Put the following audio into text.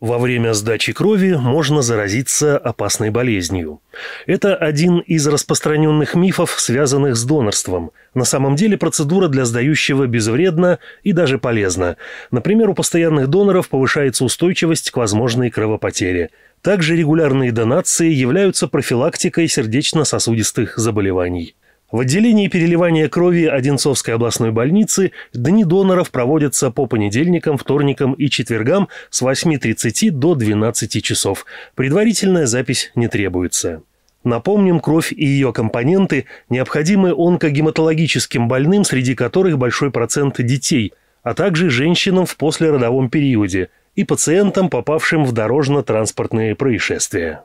Во время сдачи крови можно заразиться опасной болезнью. Это один из распространенных мифов, связанных с донорством. На самом деле процедура для сдающего безвредна и даже полезна. Например, у постоянных доноров повышается устойчивость к возможной кровопотере. Также регулярные донации являются профилактикой сердечно-сосудистых заболеваний. В отделении переливания крови Одинцовской областной больницы дни доноров проводятся по понедельникам, вторникам и четвергам с 8.30 до 12 часов. Предварительная запись не требуется. Напомним, кровь и ее компоненты необходимы онкогематологическим больным, среди которых большой процент детей, а также женщинам в послеродовом периоде и пациентам, попавшим в дорожно-транспортные происшествия.